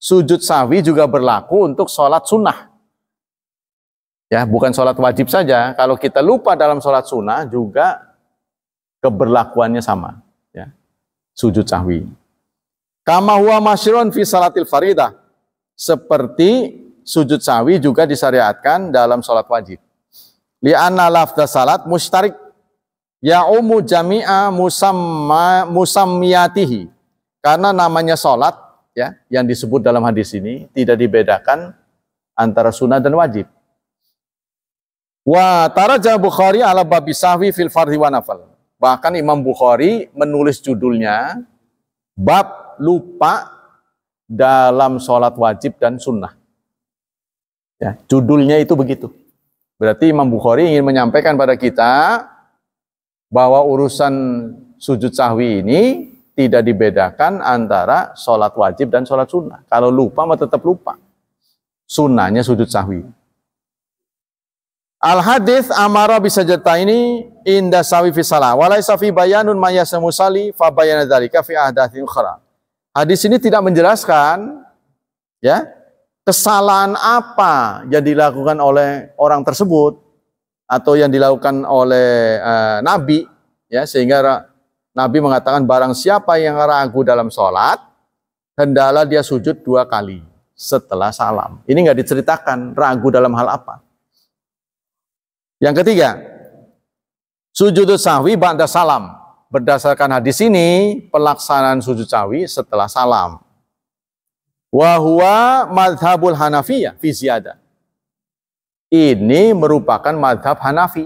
Speaker 1: Sujud sawi juga berlaku untuk sholat sunnah. Ya, bukan sholat wajib saja. Kalau kita lupa dalam sholat sunnah juga keberlakuannya sama. Ya. Sujud sahwi. Kama huwa masyrun fi salatil faridah. Seperti sujud sahwi juga disyariatkan dalam sholat wajib. Li anna lafda salat mustarik umu jami'a musamma, musammiyatihi. Karena namanya sholat, ya, yang disebut dalam hadis ini, tidak dibedakan antara sunnah dan wajib. Wa taraja Bukhari ala babi sahwi fil fardhi wa nafal. Bahkan Imam Bukhari menulis judulnya bab lupa dalam sholat wajib dan sunnah. Ya, judulnya itu begitu. Berarti Imam Bukhari ingin menyampaikan pada kita bahwa urusan sujud sahwi ini tidak dibedakan antara sholat wajib dan sholat sunnah. Kalau lupa, mah tetap lupa. Sunnahnya sujud sahwi. Al hadis amara bisa jata ini inda sawi fi salah. Walaisa fi bayanun maya semusali fa bayana dzalika fi ahdatsin ukhra. Hadis ini tidak menjelaskan ya kesalahan apa yang dilakukan oleh orang tersebut atau yang dilakukan oleh e, nabi ya sehingga nabi mengatakan barang siapa yang ragu dalam sholat hendalah dia sujud dua kali setelah salam. Ini nggak diceritakan ragu dalam hal apa. Yang ketiga, sujud sahwi ba'da salam. Berdasarkan hadis ini, pelaksanaan sujud sahwi setelah salam. Wahwa madhabul Hanafiyah fi ziyadah. Ini merupakan madhab Hanafi.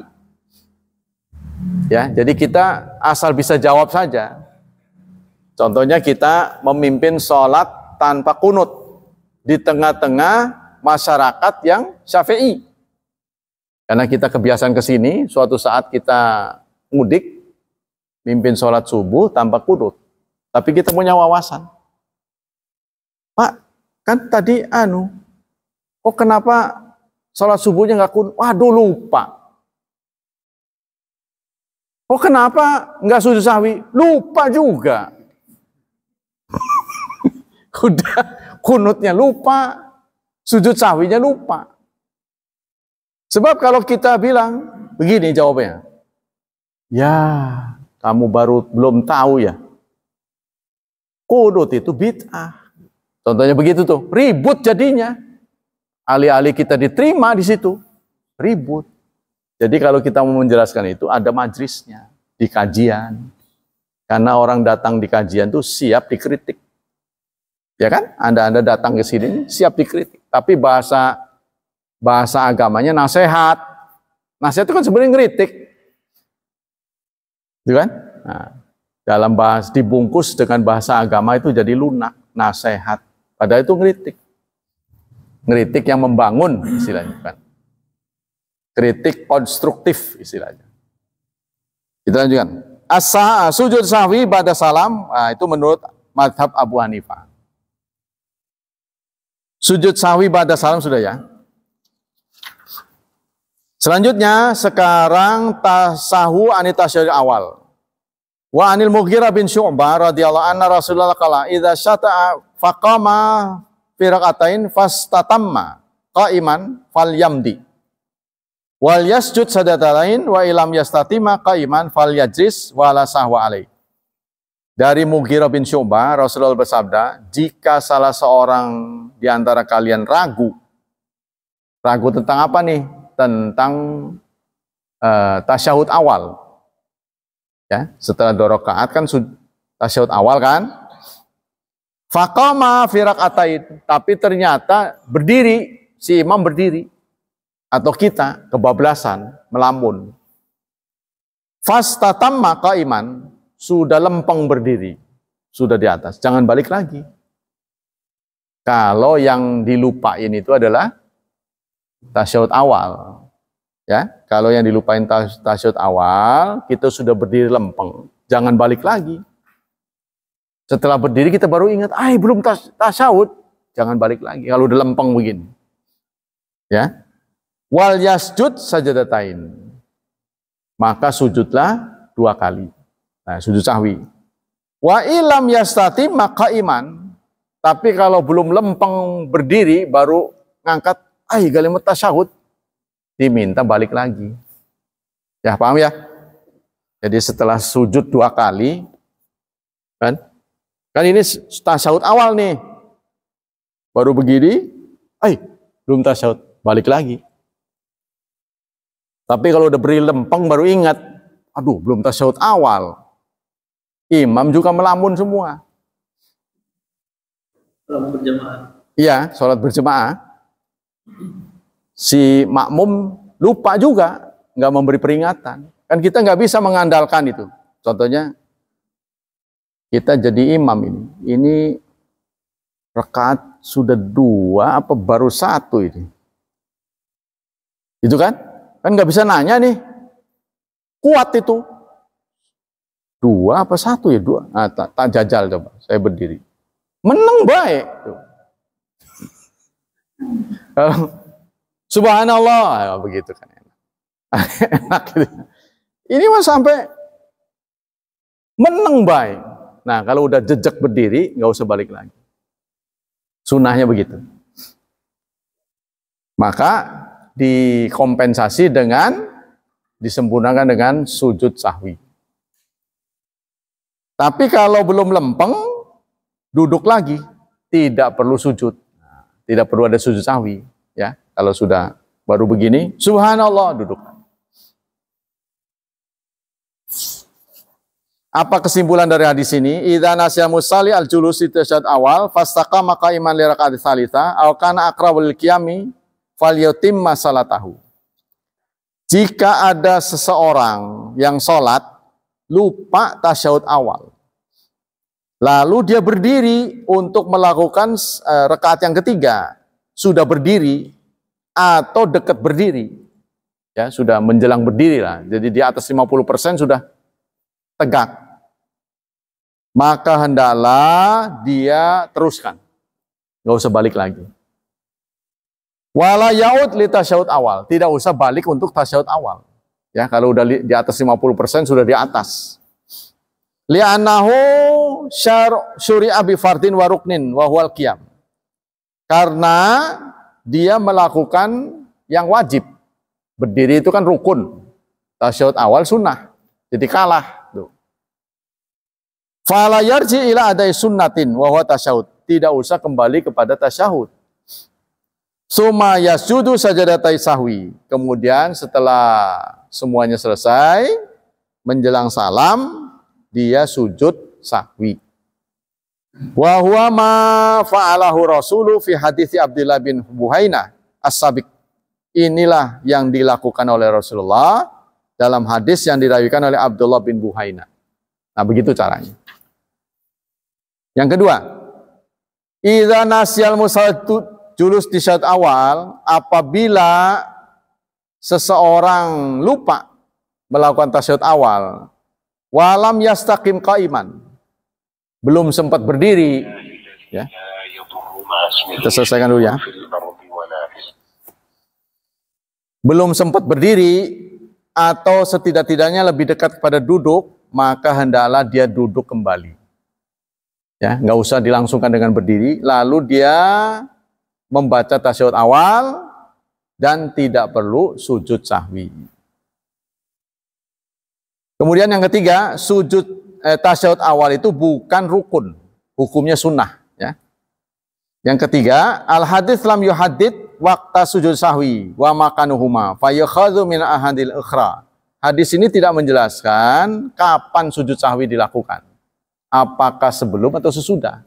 Speaker 1: Ya, jadi kita asal bisa jawab saja. Contohnya kita memimpin sholat tanpa kunut di tengah-tengah masyarakat yang syafi'i. Karena kita kebiasaan ke sini, suatu saat kita mudik, mimpin sholat subuh tanpa kudut. Tapi kita punya wawasan. Pak, kan tadi anu, kok kenapa sholat subuhnya nggak kudut? Waduh lupa. Kok kenapa nggak sujud sawi Lupa juga. Kuda kunutnya lupa, sujud sawinya lupa. Sebab kalau kita bilang begini jawabnya, ya kamu baru belum tahu ya. Kudut itu bid'ah. Contohnya begitu tuh, ribut jadinya. Alih-alih kita diterima di situ, ribut. Jadi kalau kita mau menjelaskan itu ada majrisnya di kajian. Karena orang datang di kajian tuh siap dikritik. Ya kan? Anda-anda datang ke sini siap dikritik. Tapi bahasa Bahasa agamanya nasihat. Nasihat itu kan sebenarnya ngeritik. Itu kan? Nah, dalam bahas dibungkus dengan bahasa agama itu jadi lunak, nasihat. Padahal itu ngeritik. Ngeritik yang membangun istilahnya kan. Kritik konstruktif istilahnya. Kita lanjutkan. Asa sujud sahwi pada salam nah, itu menurut madhab Abu Hanifah. Sujud sahwi pada salam sudah ya. Selanjutnya sekarang tasahu Anita syari awal. Wa anil Mughirah bin Syu'bah radhiyallahu anna Rasulullah kala idha syata'a faqama firakatain raqatain fastatamma qa'iman yamdi Wal yasjud sadatalain wa ilam yastatima qa'iman yajris wa la sahwa alaih Dari Mughirah bin Syu'bah Rasulullah bersabda, jika salah seorang di antara kalian ragu ragu tentang apa nih? tentang uh, tasyahud awal. Ya, setelah dua rakaat kan tasyahud awal kan? Faqama firak tapi ternyata berdiri si imam berdiri atau kita kebablasan melamun. Fastatam maka iman sudah lempeng berdiri, sudah di atas, jangan balik lagi. Kalau yang dilupain itu adalah tasyahud awal. Ya, kalau yang dilupain tasyahud awal, kita sudah berdiri lempeng. Jangan balik lagi. Setelah berdiri kita baru ingat, "Ai, ah, belum tas tasyahud." Jangan balik lagi kalau udah lempeng begini. Ya. Wal yasjud sajadatain. Maka sujudlah dua kali. Nah, sujud sahwi. Wa ilam yastati maka iman. Tapi kalau belum lempeng berdiri baru ngangkat Ay, ah, iya, kalimat tasyahud diminta balik lagi. Ya, paham ya? Jadi setelah sujud dua kali, kan? Kan ini tasyahud awal nih. Baru begini, ay, eh, belum tasyahud, balik lagi. Tapi kalau udah beri lempeng baru ingat, aduh belum tasyahud awal. Imam juga melamun semua. Salat berjamaah. Iya, sholat berjemaah. Si makmum lupa juga, nggak memberi peringatan. Kan kita nggak bisa mengandalkan itu. Contohnya, kita jadi imam ini. Ini rekat sudah dua apa baru satu ini? Itu kan? Kan nggak bisa nanya nih. Kuat itu. Dua apa satu ya? Dua. Nah, tak, tak jajal coba. Saya berdiri. Menang baik. Tuh. Subhanallah, ya, begitu kan enak. Ini mah sampai menang baik. Nah, kalau udah jejak berdiri, nggak usah balik lagi. Sunahnya begitu. Maka dikompensasi dengan disempurnakan dengan sujud sahwi. Tapi kalau belum lempeng, duduk lagi, tidak perlu sujud. Tidak perlu ada sujud sawi ya. Kalau sudah baru begini, subhanallah duduk. Apa kesimpulan dari hadis ini? Idza nasya musalli al julus tasyahud awal fastaqa maka iman li rakaat salita aw kana aqrabul qiyami falyutimma salatahu. Jika ada seseorang yang sholat lupa tasyahud awal, Lalu dia berdiri untuk melakukan eh, rekaat yang ketiga. Sudah berdiri atau dekat berdiri. Ya, sudah menjelang berdiri lah. Jadi di atas 50% sudah tegak. Maka hendaklah dia teruskan. Nggak usah balik lagi. Wala yaud li tasyaud awal. Tidak usah balik untuk tasyaud awal. Ya, kalau udah di atas 50% sudah di atas. Li'annahu syuri'a bi fardin wa ruknin wa huwal qiyam. Karena dia melakukan yang wajib. Berdiri itu kan rukun. Tasyahud awal sunnah. Jadi kalah. Fala yarji ila adai sunnatin wa huwa tasyahud. Tidak usah kembali kepada tasyahud. Suma yasjudu sajadatai sahwi. Kemudian setelah semuanya selesai, menjelang salam, dia sujud sahwi. Wa huwa ma fa'alahu Rasulu fi hadithi Abdullah bin buhayna as-Sabiq. Inilah yang dilakukan oleh Rasulullah dalam hadis yang dirawikan oleh Abdullah bin buhayna. Nah, begitu caranya. Yang kedua, Iza nasyal musallatu julus di saat awal, apabila seseorang lupa melakukan tasyahud awal, walam yastaqim qaiman. Belum sempat berdiri ya. Kita selesaikan dulu ya. Belum sempat berdiri atau setidak-tidaknya lebih dekat kepada duduk, maka hendaklah dia duduk kembali. Ya, nggak usah dilangsungkan dengan berdiri. Lalu dia membaca tasyahud awal dan tidak perlu sujud sahwi. Kemudian yang ketiga, sujud eh, tasyahud awal itu bukan rukun, hukumnya sunnah. Ya. Yang ketiga, al hadis lam yuhadid waktu sujud sahwi wa makanuhuma fayakhadhu min ahadil ukhra. Hadis ini tidak menjelaskan kapan sujud sahwi dilakukan. Apakah sebelum atau sesudah.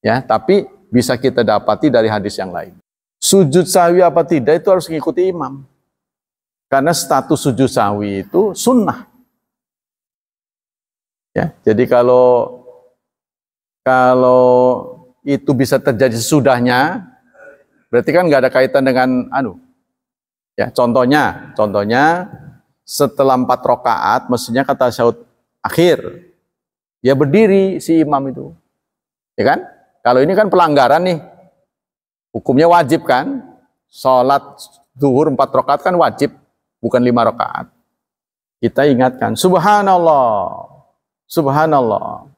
Speaker 1: Ya, tapi bisa kita dapati dari hadis yang lain. Sujud sahwi apa tidak itu harus mengikuti imam. Karena status sujud sahwi itu sunnah. Ya, jadi kalau kalau itu bisa terjadi sesudahnya, berarti kan nggak ada kaitan dengan anu. Ya, contohnya, contohnya setelah empat rokaat, mestinya kata syaud akhir, dia berdiri si imam itu, ya kan? Kalau ini kan pelanggaran nih, hukumnya wajib kan? Sholat duhur empat rokaat kan wajib, bukan lima rokaat. Kita ingatkan, subhanallah, Subhanallah.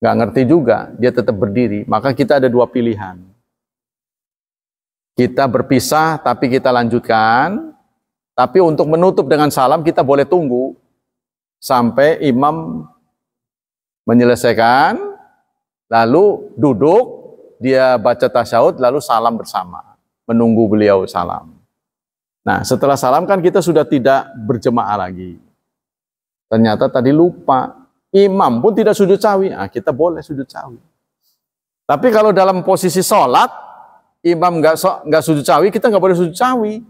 Speaker 1: Gak ngerti juga, dia tetap berdiri. Maka kita ada dua pilihan. Kita berpisah tapi kita lanjutkan. Tapi untuk menutup dengan salam kita boleh tunggu sampai imam menyelesaikan lalu duduk dia baca tasyahud lalu salam bersama menunggu beliau salam. Nah, setelah salam kan kita sudah tidak berjemaah lagi. Ternyata tadi lupa imam pun tidak sujud sawi, nah, kita boleh sujud sawi. Tapi kalau dalam posisi sholat, imam nggak so, nggak sujud sawi, kita nggak boleh sujud sawi.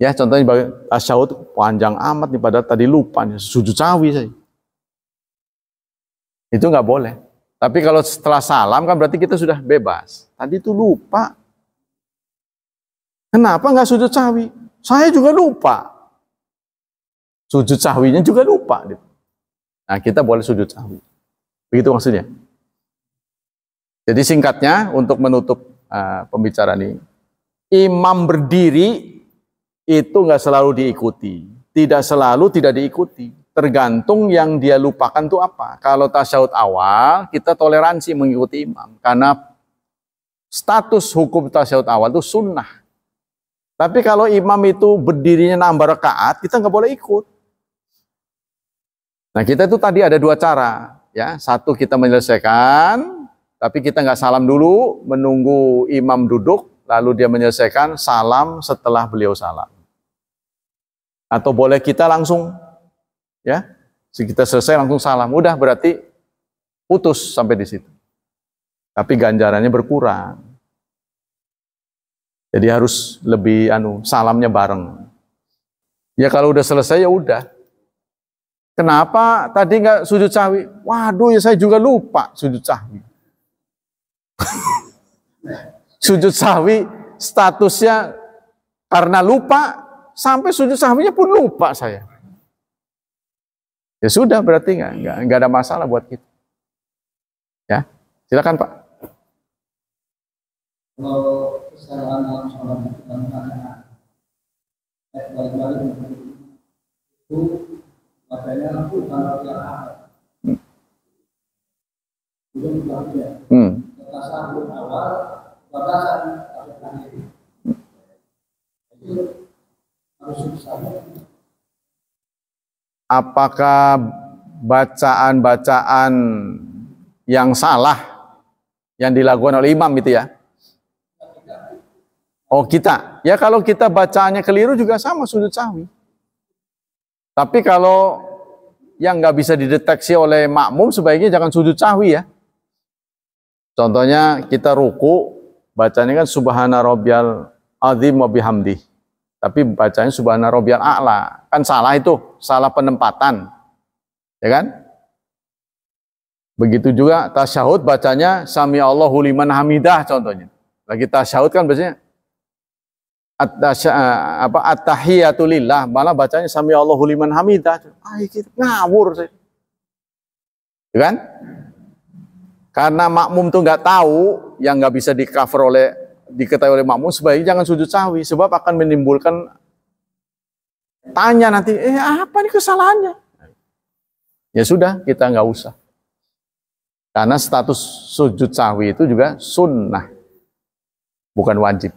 Speaker 1: Ya contohnya bagi tasyahud panjang amat nih pada tadi lupa nih, sujud sawi saya. Itu nggak boleh. Tapi kalau setelah salam kan berarti kita sudah bebas. Tadi itu lupa. Kenapa nggak sujud sawi? Saya juga lupa. Sujud sawinya juga lupa. Gitu. Nah, kita boleh sujud sahwi. Begitu maksudnya. Jadi singkatnya untuk menutup uh, pembicaraan ini, imam berdiri itu nggak selalu diikuti, tidak selalu tidak diikuti. Tergantung yang dia lupakan itu apa. Kalau tasyahud awal, kita toleransi mengikuti imam karena status hukum tasyahud awal itu sunnah. Tapi kalau imam itu berdirinya nambah rekaat, kita nggak boleh ikut Nah kita itu tadi ada dua cara, ya satu kita menyelesaikan, tapi kita nggak salam dulu, menunggu imam duduk, lalu dia menyelesaikan salam setelah beliau salam. Atau boleh kita langsung, ya kita selesai langsung salam, udah berarti putus sampai di situ. Tapi ganjarannya berkurang. Jadi harus lebih anu salamnya bareng. Ya kalau udah selesai ya udah. Kenapa tadi nggak sujud sahwi? Waduh, ya saya juga lupa sujud sahwi. sujud sahwi statusnya karena lupa sampai sujud sahwinya pun lupa saya. Ya sudah berarti nggak nggak, ada masalah buat kita. Ya, silakan Pak. Kalau Hmm. hmm. Apakah bacaan-bacaan yang salah yang dilakukan oleh imam itu ya? Oh kita, ya kalau kita bacaannya keliru juga sama sudut sahwi. Tapi kalau yang nggak bisa dideteksi oleh makmum sebaiknya jangan sujud sahwi ya. Contohnya kita ruku bacanya kan subhana rabbiyal azim wa bihamdi. Tapi bacanya subhana rabbiyal a'la. Kan salah itu, salah penempatan. Ya kan? Begitu juga tasyahud bacanya sami Allahu liman hamidah contohnya. Lagi tasyahud kan biasanya Uh, uh, apa at-tahiyatu lillah malah bacanya sami Allahu liman hamidah ah ngawur sih ya kan karena makmum tuh nggak tahu yang nggak bisa di cover oleh diketahui oleh makmum sebaiknya jangan sujud sawi, sebab akan menimbulkan tanya nanti eh apa nih kesalahannya ya sudah kita nggak usah karena status sujud sawi itu juga sunnah bukan wajib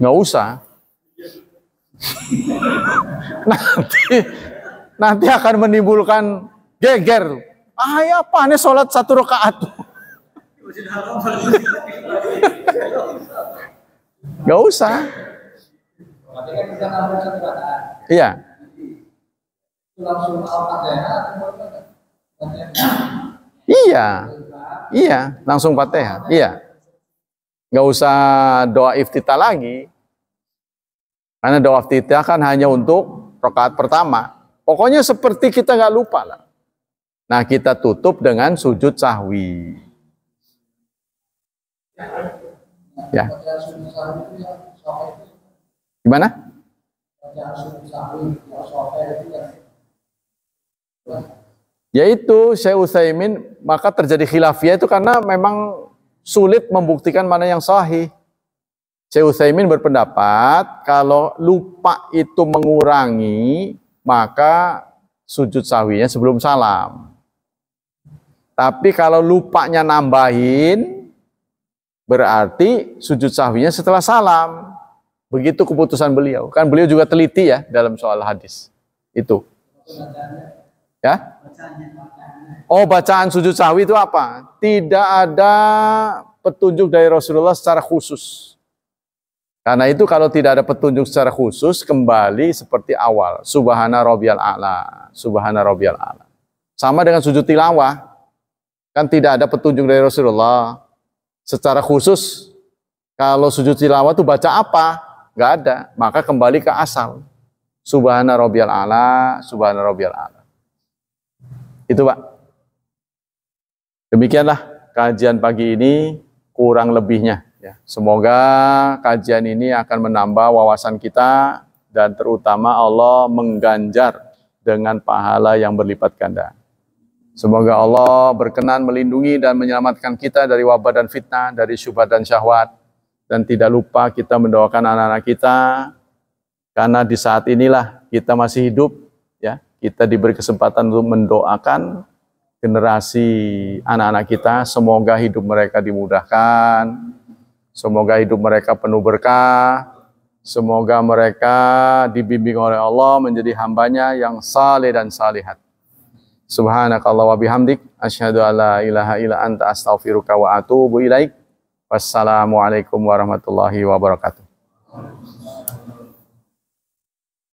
Speaker 1: Nggak usah. nanti nanti akan menimbulkan geger. Ah ya apa nih sholat satu rakaat? nggak usah. Iya. Iya. Iya, langsung Fatihah. Iya nggak usah doa iftitah lagi. Karena doa iftitah kan hanya untuk rokaat pertama. Pokoknya seperti kita nggak lupa lah. Nah kita tutup dengan sujud sahwi. Ya. Gimana? Yaitu Syekh Utsaimin maka terjadi khilafiyah itu karena memang sulit membuktikan mana yang sahih. Syekh Utsaimin berpendapat kalau lupa itu mengurangi maka sujud sahwinya sebelum salam. Tapi kalau lupanya nambahin berarti sujud sahwinya setelah salam. Begitu keputusan beliau. Kan beliau juga teliti ya dalam soal hadis. Itu. Ya? Oh, bacaan sujud sawi itu apa? Tidak ada petunjuk dari Rasulullah secara khusus. Karena itu kalau tidak ada petunjuk secara khusus, kembali seperti awal. Subhana rabbiyal a'la. Subhana rabbiyal a'la. Sama dengan sujud tilawah. Kan tidak ada petunjuk dari Rasulullah. Secara khusus, kalau sujud tilawah itu baca apa? Gak ada. Maka kembali ke asal. Subhana rabbiyal a'la. Subhana rabbiyal a'la. Itu Pak. Demikianlah kajian pagi ini kurang lebihnya. Ya. Semoga kajian ini akan menambah wawasan kita dan terutama Allah mengganjar dengan pahala yang berlipat ganda. Semoga Allah berkenan melindungi dan menyelamatkan kita dari wabah dan fitnah, dari syubhat dan syahwat. Dan tidak lupa kita mendoakan anak-anak kita, karena di saat inilah kita masih hidup, ya kita diberi kesempatan untuk mendoakan generasi anak-anak kita, semoga hidup mereka dimudahkan, semoga hidup mereka penuh berkah, semoga mereka dibimbing oleh Allah menjadi hambanya yang saleh dan salihat. Subhanakallah wa bihamdik, asyhadu alla ilaha illa anta astaghfiruka wa atubu ilaik. Wassalamualaikum warahmatullahi wabarakatuh.